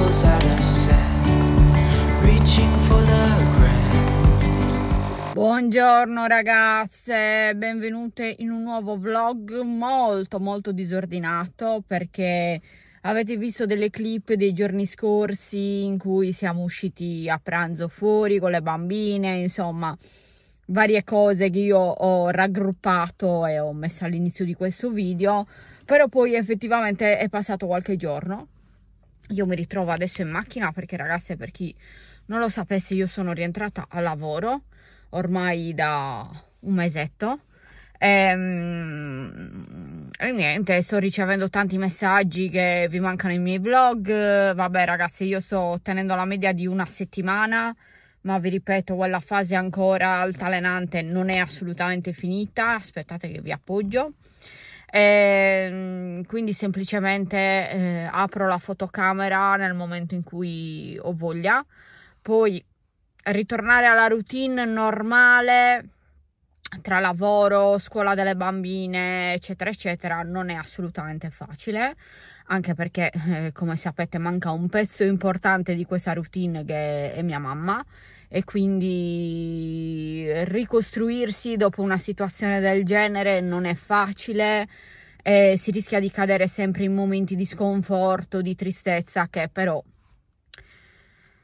castles out of sand, reaching for the grand. Buongiorno ragazze, benvenute in un nuovo vlog molto molto disordinato perché avete visto delle clip dei giorni scorsi in cui siamo usciti a pranzo fuori con le bambine, insomma varie cose che io ho raggruppato e ho messo all'inizio di questo video però poi effettivamente è passato qualche giorno io mi ritrovo adesso in macchina perché ragazze per chi non lo sapesse io sono rientrata a lavoro ormai da un mesetto e, ehm, e, niente, sto ricevendo tanti messaggi che vi mancano i miei vlog. Vabbè, ragazzi, io sto tenendo la media di una settimana, ma vi ripeto, quella fase ancora altalenante non è assolutamente finita. Aspettate che vi appoggio e ehm, quindi semplicemente eh, apro la fotocamera nel momento in cui ho voglia poi ritornare alla routine normale tra lavoro, scuola delle bambine, eccetera, eccetera, non è assolutamente facile, anche perché, eh, come sapete, manca un pezzo importante di questa routine che è mia mamma e quindi ricostruirsi dopo una situazione del genere non è facile e si rischia di cadere sempre in momenti di sconforto, di tristezza che però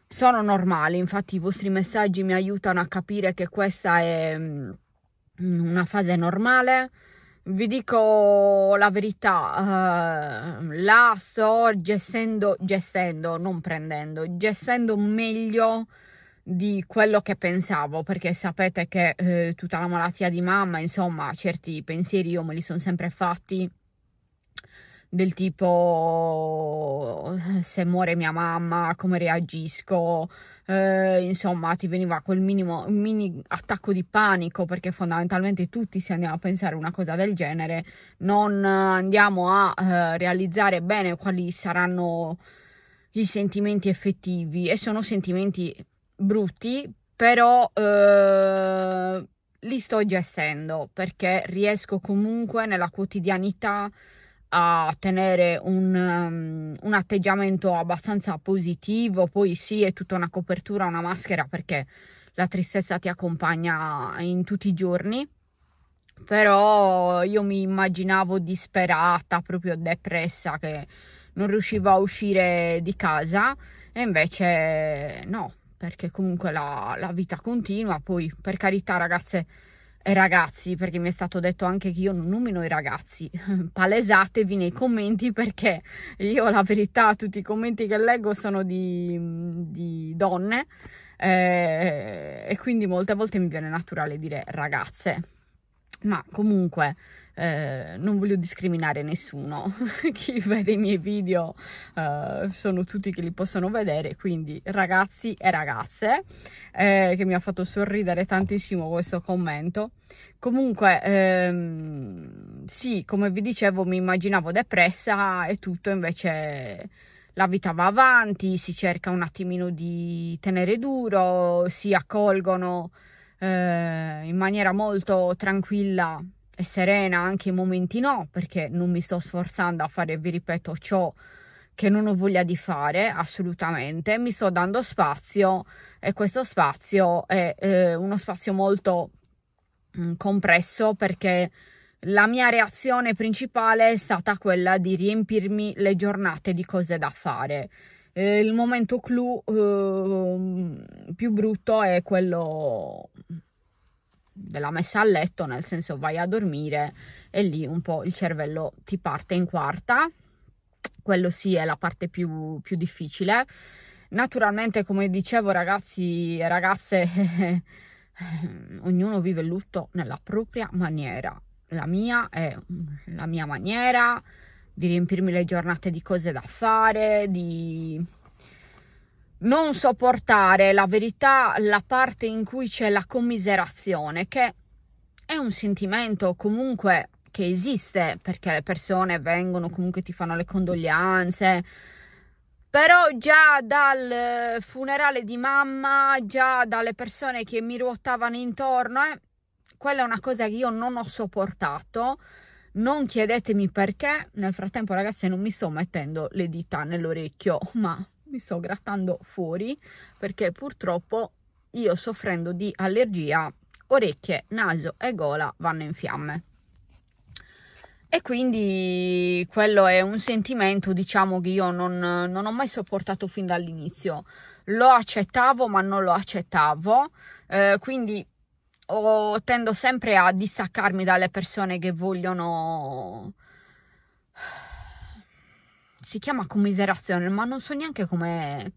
sono normali, infatti i vostri messaggi mi aiutano a capire che questa è mm, una fase normale. Vi dico la verità, uh, eh, la sto gestendo, gestendo, non prendendo, gestendo meglio di quello che pensavo, perché sapete che eh, tutta la malattia di mamma, insomma, certi pensieri io me li sono sempre fatti del tipo se muore mia mamma, come reagisco, eh, insomma ti veniva quel minimo, mini attacco di panico perché fondamentalmente tutti se andiamo a pensare una cosa del genere, non andiamo a eh, realizzare bene quali saranno i sentimenti effettivi e sono sentimenti brutti, però eh, li sto gestendo perché riesco comunque nella quotidianità a tenere un, um, un, atteggiamento abbastanza positivo. Poi sì, è tutta una copertura, una maschera perché la tristezza ti accompagna in tutti i giorni. Però io mi immaginavo disperata, proprio depressa, che non riuscivo a uscire di casa e invece no, perché comunque la, la vita continua, poi per carità ragazze e ragazzi, perché mi è stato detto anche che io non nomino i ragazzi, palesatevi nei commenti perché io la verità, tutti i commenti che leggo sono di, di donne eh, e quindi molte volte mi viene naturale dire ragazze, ma comunque eh, non voglio discriminare nessuno, chi vede i miei video eh, sono tutti che li possono vedere, quindi ragazzi e ragazze, eh, che mi ha fatto sorridere tantissimo questo commento. Comunque, ehm, sì, come vi dicevo, mi immaginavo depressa e tutto, invece la vita va avanti, si cerca un attimino di tenere duro, si accolgono eh, in maniera molto tranquilla e serena anche in momenti no, perché non mi sto sforzando a fare, vi ripeto, ciò che non ho voglia di fare assolutamente, mi sto dando spazio e questo spazio è eh, uno spazio molto mh, mm, compresso perché la mia reazione principale è stata quella di riempirmi le giornate di cose da fare. il momento clou eh, più brutto è quello della messa a letto, nel senso vai a dormire e lì un po' il cervello ti parte in quarta. Quello sì è la parte più, più difficile. Naturalmente, come dicevo, ragazzi e ragazze, ognuno vive il lutto nella propria maniera. La mia è la mia maniera di riempirmi le giornate di cose da fare, di non sopportare la verità, la parte in cui c'è la commiserazione, che è un sentimento comunque che esiste, perché le persone vengono, comunque ti fanno le condoglianze, però già dal eh, funerale di mamma, già dalle persone che mi ruotavano intorno, eh, quella è una cosa che io non ho sopportato. Non chiedetemi perché, nel frattempo ragazzi non mi sto mettendo le dita nell'orecchio, ma mi sto grattando fuori perché purtroppo io soffrendo di allergia orecchie, naso e gola vanno in fiamme. E quindi quello è un sentimento, diciamo, che io non, non ho mai sopportato fin dall'inizio. Lo accettavo, ma non lo accettavo. Eh, quindi ho, tendo sempre a distaccarmi dalle persone che vogliono si chiama commiserazione, ma non so neanche come,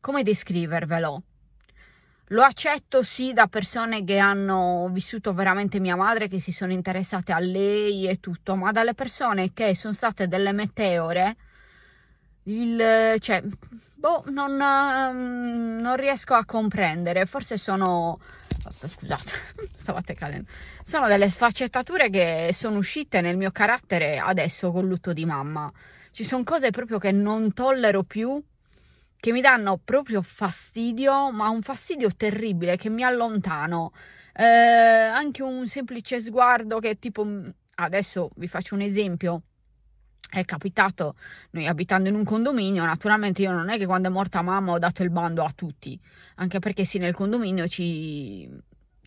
come descrivervelo. Lo accetto sì da persone che hanno vissuto veramente mia madre, che si sono interessate a lei e tutto, ma dalle persone che sono state delle meteore, il, cioè, boh, non, ehm, non riesco a comprendere. Forse sono, scusate, stavate cadendo, sono delle sfaccettature che sono uscite nel mio carattere adesso col lutto di mamma. Ci sono cose proprio che non tollero più, che mi danno proprio fastidio, ma un fastidio terribile che mi allontano. Eh, anche un semplice sguardo che tipo, mm, adesso vi faccio un esempio è capitato noi abitando in un condominio, naturalmente io non è che quando è morta mamma ho dato il bando a tutti, anche perché sì nel condominio ci,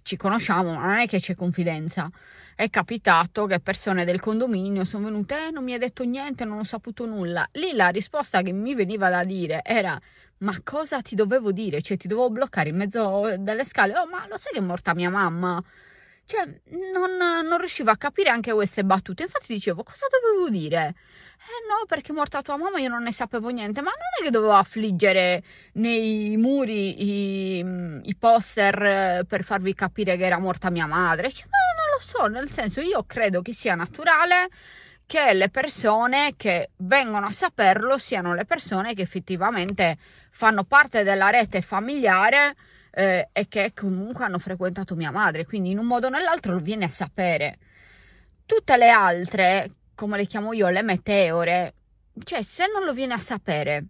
ci conosciamo, ma non è che c'è confidenza è capitato che persone del condominio sono venute eh, non mi ha detto niente, non ho saputo nulla. Lì la risposta che mi veniva da dire era ma cosa ti dovevo dire? Cioè ti dovevo bloccare in mezzo eh, dalle scale? Oh ma lo sai che è morta mia mamma? Cioè non, non riuscivo a capire anche queste battute. Infatti dicevo cosa dovevo dire? Eh no perché è morta tua mamma io non ne sapevo niente. Ma non è che dovevo affliggere nei muri i, i poster eh, per farvi capire che era morta mia madre. Cioè ma lo so, nel senso io credo che sia naturale che le persone che vengono a saperlo siano le persone che effettivamente fanno parte della rete familiare eh, e che comunque hanno frequentato mia madre, quindi in un modo o nell'altro lo viene a sapere. Tutte le altre, come le chiamo io, le meteore, cioè se non lo viene a sapere,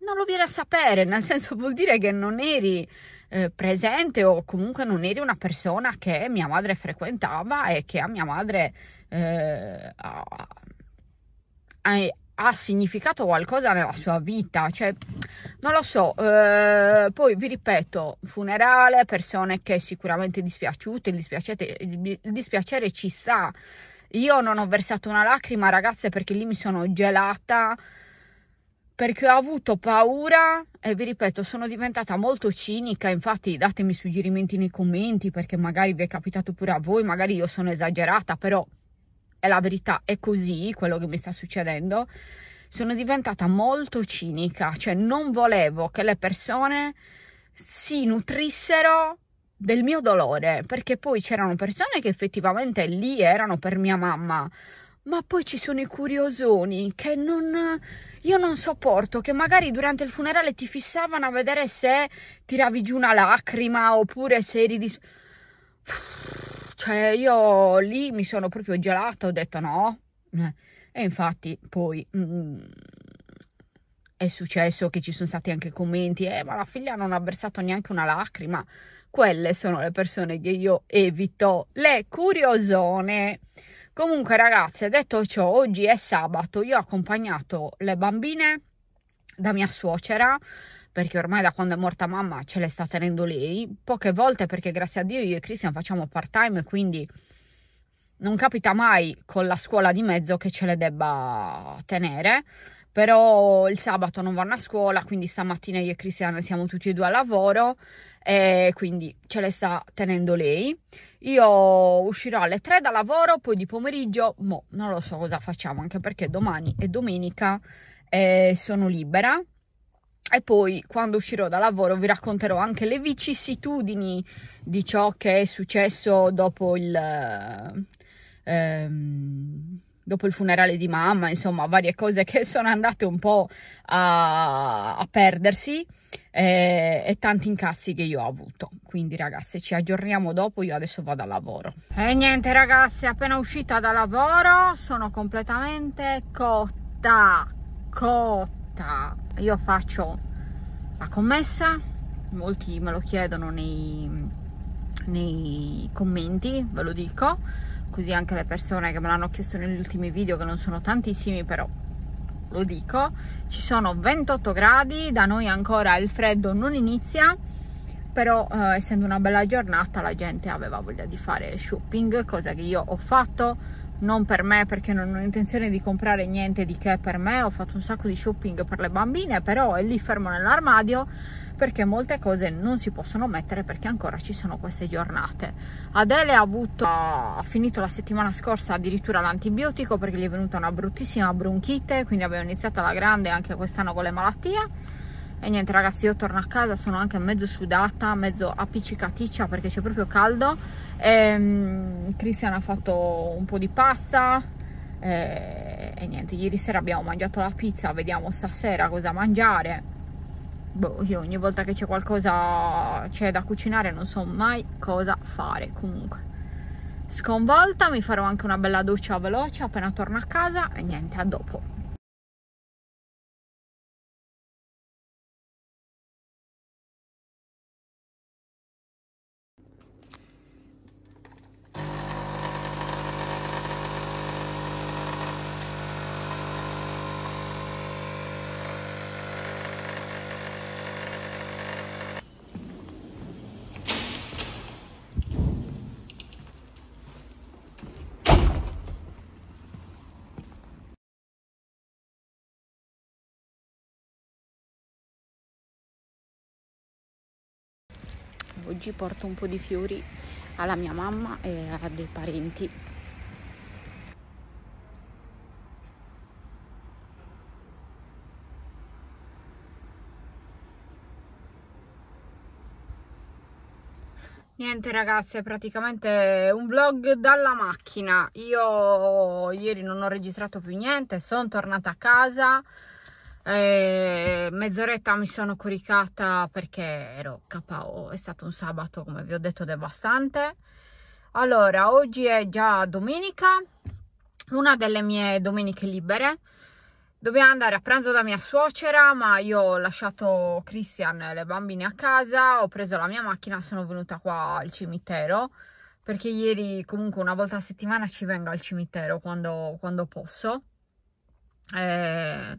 non lo viene a sapere, nel senso vuol dire che non eri eh, presente o comunque non eri una persona che mia madre frequentava e che a mia madre eh, ha, ha, significato qualcosa nella sua vita. Cioè, non lo so, eh, poi vi ripeto, funerale, persone che sicuramente dispiaciute, il dispiacere ci sta. Io non ho versato una lacrima, ragazze, perché lì mi sono gelata perché ho avuto paura e vi ripeto sono diventata molto cinica infatti datemi suggerimenti nei commenti perché magari vi è capitato pure a voi magari io sono esagerata però è la verità è così quello che mi sta succedendo sono diventata molto cinica cioè non volevo che le persone si nutrissero del mio dolore perché poi c'erano persone che effettivamente lì erano per mia mamma ma poi ci sono i curiosoni che non io non sopporto che magari durante il funerale ti fissavano a vedere se tiravi giù una lacrima oppure se eri dis... Cioè, io lì mi sono proprio gelata, ho detto no. Eh, e infatti poi mh, mm, è successo che ci sono stati anche commenti, eh, ma la figlia non ha versato neanche una lacrima. Quelle sono le persone che io evito, le curiosone. Comunque ragazze, detto ciò, oggi è sabato, io ho accompagnato le bambine da mia suocera perché ormai da quando è morta mamma ce le sta tenendo lei, poche volte perché grazie a Dio io e Cristian facciamo part time quindi non capita mai con la scuola di mezzo che ce le debba tenere però il sabato non vanno a scuola, quindi stamattina io e Cristiano siamo tutti e due a lavoro e quindi ce le sta tenendo lei. Io uscirò alle 3 da lavoro, poi di pomeriggio, boh, non lo so cosa facciamo, anche perché domani è domenica eh, sono libera. E poi quando uscirò da lavoro vi racconterò anche le vicissitudini di ciò che è successo dopo il... Ehm, dopo il funerale di mamma, insomma, varie cose che sono andate un po' a, a perdersi e, eh, e, tanti incazzi che io ho avuto. Quindi ragazze, ci aggiorniamo dopo, io adesso vado al lavoro. E niente ragazzi, appena uscita da lavoro sono completamente cotta, cotta. Io faccio la commessa, molti me lo chiedono nei, nei commenti, ve lo dico così anche le persone che me l'hanno chiesto negli ultimi video che non sono tantissimi però lo dico ci sono 28 gradi da noi ancora il freddo non inizia però eh, essendo una bella giornata la gente aveva voglia di fare shopping cosa che io ho fatto non per me perché non ho intenzione di comprare niente di che per me, ho fatto un sacco di shopping per le bambine, però è lì fermo nell'armadio perché molte cose non si possono mettere perché ancora ci sono queste giornate. Adele ha, avuto, ha finito la settimana scorsa addirittura l'antibiotico perché gli è venuta una bruttissima bronchite, quindi abbiamo iniziato alla grande anche quest'anno con le malattie e niente ragazzi io torno a casa sono anche mezzo sudata mezzo appiccicaticcia perché c'è proprio caldo e, um, Christian ha fatto un po' di pasta e, eh, e, niente ieri sera abbiamo mangiato la pizza vediamo stasera cosa mangiare boh io ogni volta che c'è qualcosa c'è da cucinare non so mai cosa fare comunque sconvolta mi farò anche una bella doccia veloce appena torno a casa e niente a dopo oggi porto un po' di fiori alla mia mamma e a dei parenti Niente ragazzi, è praticamente un vlog dalla macchina. Io ieri non ho registrato più niente, sono tornata a casa, eh, mezz'oretta mi sono coricata perché ero KO, è stato un sabato come vi ho detto devastante. Allora, oggi è già domenica, una delle mie domeniche libere. Dobbiamo andare a pranzo da mia suocera, ma io ho lasciato Christian e le bambine a casa, ho preso la mia macchina, sono venuta qua al cimitero, perché ieri comunque una volta a settimana ci vengo al cimitero quando, quando posso. Eh,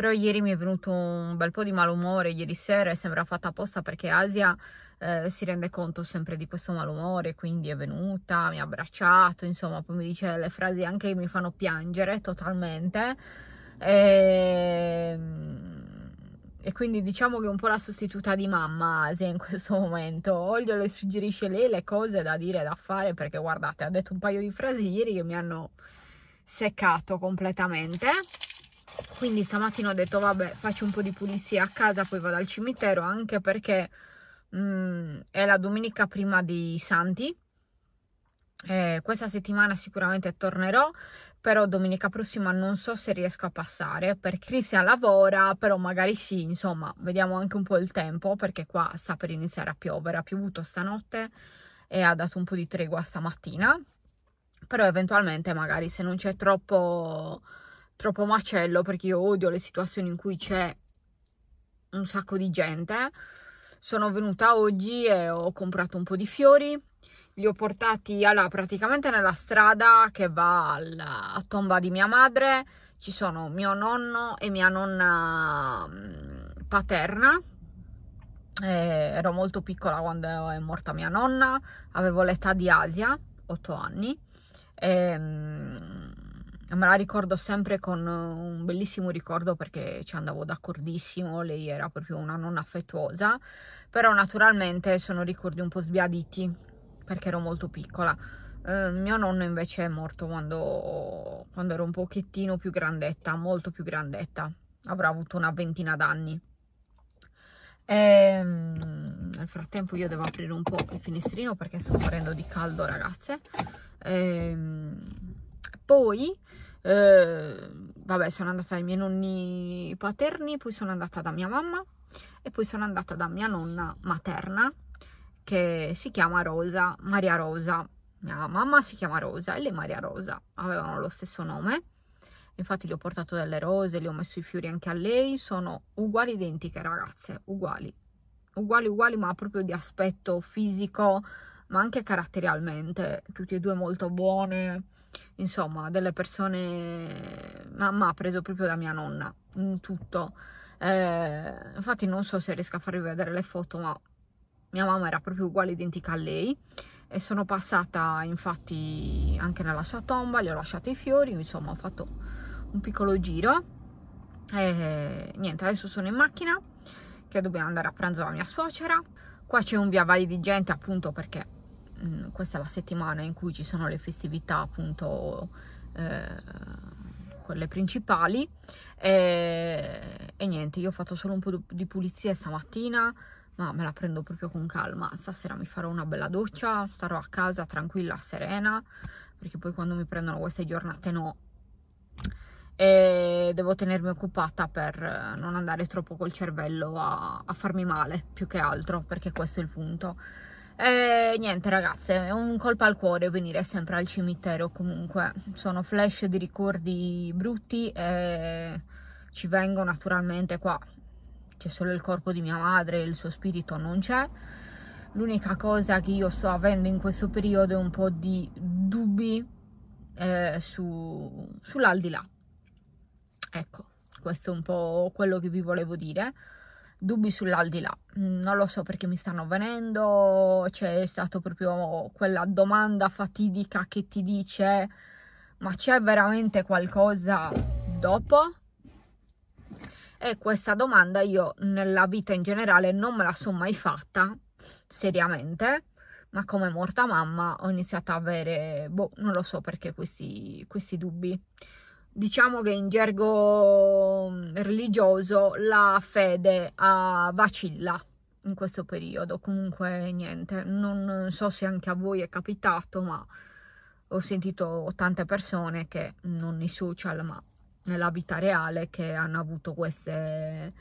però ieri mi è venuto un bel po' di malumore ieri sera e sembra fatta apposta perché Asia eh, si rende conto sempre di questo malumore quindi è venuta, mi ha abbracciato insomma poi mi dice le frasi anche che mi fanno piangere totalmente e... Ehm, e, quindi diciamo che è un po' la sostituta di mamma Asia in questo momento o le suggerisce lei le cose da dire, e da fare perché guardate ha detto un paio di frasi ieri che mi hanno seccato completamente quindi stamattina ho detto vabbè faccio un po' di pulizia a casa poi vado al cimitero anche perché mh, mhmm, è la domenica prima dei santi eh, questa settimana sicuramente tornerò però domenica prossima non so se riesco a passare perché Cristian lavora però magari sì insomma vediamo anche un po' il tempo perché qua sta per iniziare a piovere ha piovuto stanotte e ha dato un po' di tregua stamattina però eventualmente magari se non c'è troppo troppo macello perché io odio le situazioni in cui c'è un sacco di gente. Sono venuta oggi e ho comprato un po' di fiori, li ho portati allora, praticamente nella strada che va alla a tomba di mia madre. Ci sono mio nonno e mia nonna mm, paterna. Eh, ero molto piccola quando è morta mia nonna, avevo l'età di Asia, 8 anni. E, ehm, me la ricordo sempre con eh, un bellissimo ricordo perché ci andavo d'accordissimo, lei era proprio una nonna affettuosa, però naturalmente sono ricordi un po' sbiaditi perché ero molto piccola. Eh, mio nonno invece è morto quando, quando ero un pochettino più grandetta, molto più grandetta, avrà avuto una ventina d'anni. E, ehm, nel frattempo io devo aprire un po' il finestrino perché sto morendo di caldo ragazze. E, ehm, poi, eh, vabbè, sono andata dai miei nonni paterni, poi sono andata da mia mamma e poi sono andata da mia nonna materna che si chiama Rosa, Maria Rosa. Mia mamma si chiama Rosa e lei Maria Rosa, avevano lo stesso nome. Infatti le ho portato delle rose, le ho messo i fiori anche a lei, sono uguali identiche ragazze, uguali. Uguali uguali ma proprio di aspetto fisico, ma anche caratterialmente, tutte e due molto buone insomma, delle persone... Mamma ha preso proprio da mia nonna, in tutto. Eh, infatti non so se riesco a farvi vedere le foto, ma mia mamma era proprio uguale, identica a lei. E sono passata, infatti, anche nella sua tomba, le ho lasciato i fiori, insomma, ho fatto un piccolo giro. E eh, niente, adesso sono in macchina, che dobbiamo andare a pranzo da mia suocera. Qua c'è un via vai di gente, appunto, perché Mm, questa è la settimana in cui ci sono le festività appunto eh, quelle principali e, e, niente io ho fatto solo un po' di pulizia stamattina ma me la prendo proprio con calma stasera mi farò una bella doccia starò a casa tranquilla serena perché poi quando mi prendono queste giornate no e devo tenermi occupata per non andare troppo col cervello a, a farmi male più che altro perché questo è il punto e eh, niente ragazze, è un colpo al cuore venire sempre al cimitero, comunque sono flash di ricordi brutti e ci vengo naturalmente qua. C'è solo il corpo di mia madre, il suo spirito non c'è. L'unica cosa che io sto avendo in questo periodo è un po' di dubbi eh, su, sull'aldilà. Ecco, questo è un po' quello che vi volevo dire dubbi sull'aldilà, mm, non lo so perché mi stanno venendo, c'è stata proprio quella domanda fatidica che ti dice ma c'è veramente qualcosa dopo? E questa domanda io nella vita in generale non me la sono mai fatta, seriamente, ma come morta mamma ho iniziato a avere, boh, non lo so perché questi, questi dubbi diciamo che in gergo mm, religioso la fede ah, vacilla in questo periodo comunque niente non so se anche a voi è capitato ma ho sentito tante persone che non nei social ma nella vita reale che hanno avuto queste,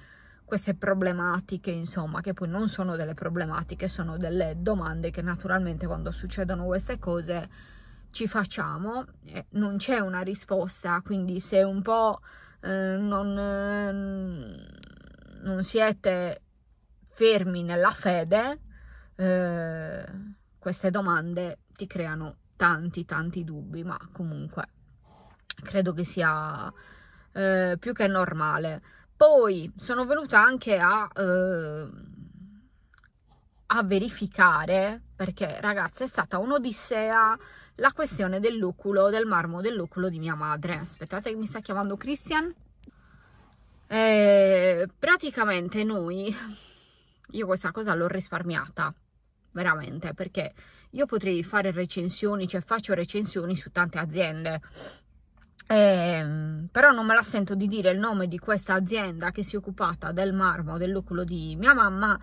queste problematiche insomma che poi non sono delle problematiche sono delle domande che naturalmente quando succedono queste cose ci facciamo, eh, non c'è una risposta, quindi se un po' eh, non, eh, non, siete fermi nella fede, eh, queste domande ti creano tanti tanti dubbi, ma comunque credo che sia eh, più che normale. Poi sono venuta anche a, eh, a verificare, perché ragazzi è stata un'odissea la questione del luculo, del marmo del luculo di mia madre. Aspettate che mi sta chiamando Christian. E eh, praticamente noi, io questa cosa l'ho risparmiata, veramente, perché io potrei fare recensioni, cioè faccio recensioni su tante aziende, eh, però non me la sento di dire il nome di questa azienda che si è occupata del marmo del luculo di mia mamma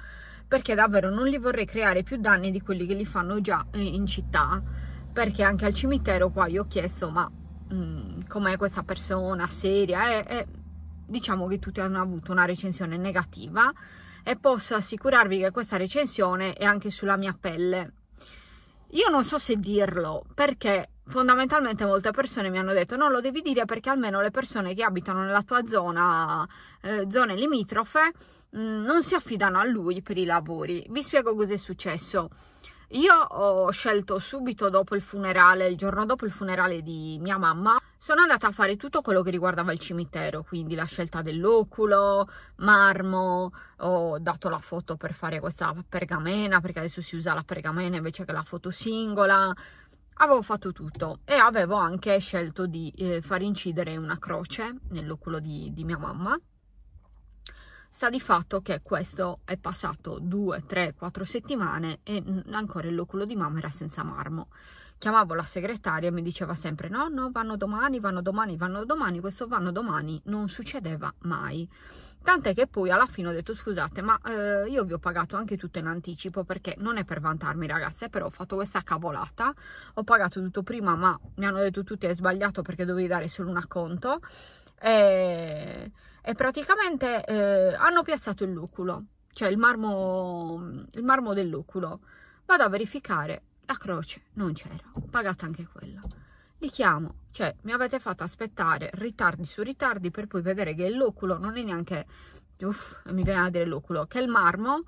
perché davvero non li vorrei creare più danni di quelli che li fanno già eh, in città perché anche al cimitero qua gli ho chiesto ma mm, com'è questa persona seria e, e diciamo che tutti hanno avuto una recensione negativa e posso assicurarvi che questa recensione è anche sulla mia pelle. Io non so se dirlo perché fondamentalmente molte persone mi hanno detto non lo devi dire perché almeno le persone che abitano nella tua zona, eh, zone limitrofe, mh, mm, non si affidano a lui per i lavori. Vi spiego cos'è successo io ho scelto subito dopo il funerale, il giorno dopo il funerale di mia mamma, sono andata a fare tutto quello che riguardava il cimitero, quindi la scelta dell'oculo, marmo, ho dato la foto per fare questa pergamena, perché adesso si usa la pergamena invece che la foto singola, avevo fatto tutto e avevo anche scelto di eh, far incidere una croce nell'oculo di, di mia mamma Sta di fatto che questo è passato 2, 3, 4 settimane e ancora il loculo di mamma era senza marmo. Chiamavo la segretaria e mi diceva sempre no, no, vanno domani, vanno domani, vanno domani, questo vanno domani non succedeva mai. Tant'è che poi alla fine ho detto scusate ma eh, io vi ho pagato anche tutto in anticipo perché non è per vantarmi ragazze, però ho fatto questa cavolata, ho pagato tutto prima ma mi hanno detto tutti è sbagliato perché dovevi dare solo un acconto e, e praticamente eh, hanno piazzato il luculo, cioè il marmo, il marmo del luculo. Vado a verificare, la croce non c'era, ho pagato anche quella. Li chiamo, cioè mi avete fatto aspettare ritardi su ritardi per poi vedere che il luculo non è neanche, uff, mi viene a dire l'oculo, che il marmo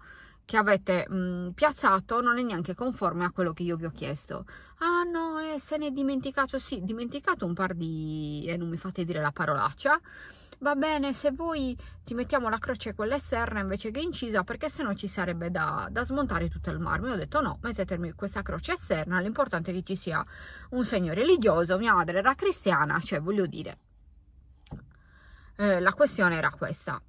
che avete mh, piazzato non è neanche conforme a quello che io vi ho chiesto. Ah no, eh, se ne è dimenticato, sì, dimenticato un par di... e eh, non mi fate dire la parolaccia. Va bene, se vuoi ti mettiamo la croce quella esterna invece che incisa perché sennò ci sarebbe da, da smontare tutto il marmo. Io ho detto no, mettetemi questa croce esterna, l'importante è che ci sia un segno religioso, mia madre era cristiana, cioè voglio dire, eh, la questione era questa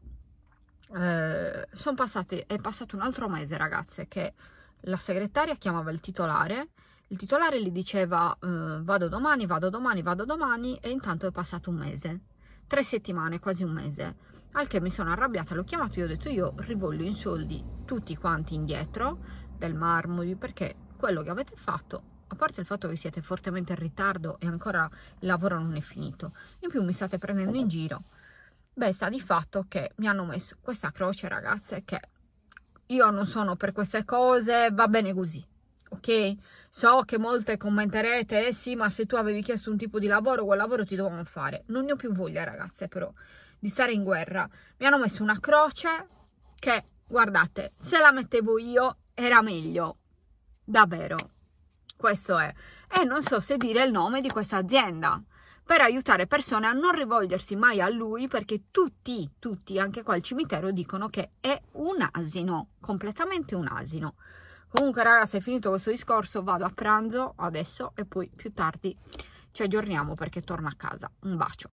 eh, passate, è passato un altro mese ragazze che la segretaria chiamava il titolare il titolare gli diceva eh, vado domani, vado domani, vado domani e intanto è passato un mese, tre settimane, quasi un mese, al che mi sono arrabbiata, l'ho chiamato e ho detto io rivoglio in soldi tutti quanti indietro del marmoli perché quello che avete fatto, a parte il fatto che siete fortemente in ritardo e ancora il lavoro non è finito, in più mi state prendendo in giro Beh, sta di fatto che mi hanno messo questa croce, ragazze, che io non sono per queste cose, va bene così. Ok? So che molte commenterete, eh sì, ma se tu avevi chiesto un tipo di lavoro, quel lavoro ti dovevano fare. Non ne ho più voglia, ragazze, però, di stare in guerra. Mi hanno messo una croce che, guardate, se la mettevo io era meglio. Davvero. Questo è. E non so se dire il nome di questa azienda per aiutare persone a non rivolgersi mai a lui perché tutti, tutti, anche qua al cimitero, dicono che è un asino, completamente un asino. Comunque ragazzi è finito questo discorso, vado a pranzo adesso e poi più tardi ci aggiorniamo perché torno a casa. Un bacio.